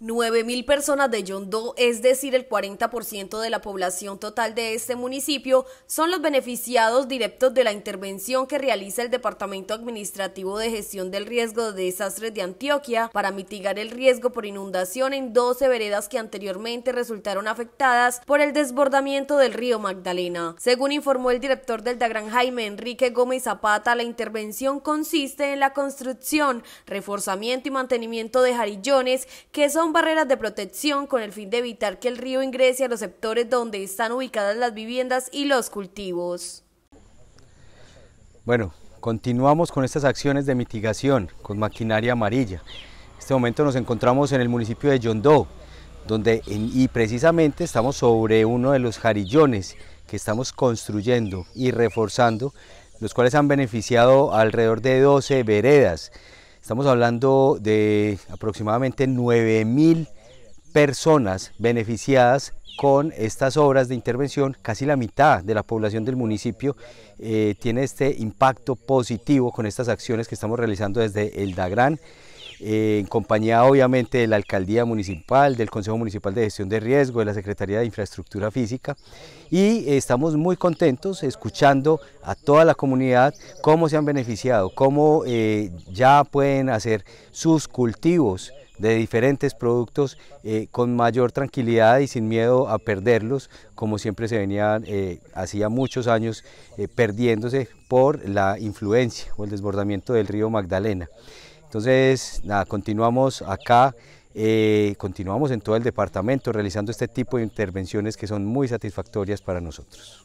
9.000 personas de Yondó, es decir, el 40% de la población total de este municipio, son los beneficiados directos de la intervención que realiza el Departamento Administrativo de Gestión del Riesgo de Desastres de Antioquia para mitigar el riesgo por inundación en 12 veredas que anteriormente resultaron afectadas por el desbordamiento del río Magdalena. Según informó el director del Dagran Jaime Enrique Gómez Zapata, la intervención consiste en la construcción, reforzamiento y mantenimiento de jarillones que son barreras de protección con el fin de evitar que el río ingrese a los sectores donde están ubicadas las viviendas y los cultivos. Bueno, continuamos con estas acciones de mitigación con maquinaria amarilla. En este momento nos encontramos en el municipio de Yondó, donde y precisamente estamos sobre uno de los jarillones que estamos construyendo y reforzando, los cuales han beneficiado alrededor de 12 veredas. Estamos hablando de aproximadamente 9.000 personas beneficiadas con estas obras de intervención. Casi la mitad de la población del municipio eh, tiene este impacto positivo con estas acciones que estamos realizando desde el DAGRAN. Eh, en compañía obviamente de la Alcaldía Municipal, del Consejo Municipal de Gestión de Riesgo, de la Secretaría de Infraestructura Física y eh, estamos muy contentos escuchando a toda la comunidad cómo se han beneficiado, cómo eh, ya pueden hacer sus cultivos de diferentes productos con mayor tranquilidad y sin miedo a perderlos, como siempre se venían hacía muchos años perdiéndose por la influencia o el desbordamiento del río Magdalena. Entonces, continuamos acá, eh, continuamos en todo el departamento realizando este tipo de intervenciones que son muy satisfactorias para nosotros.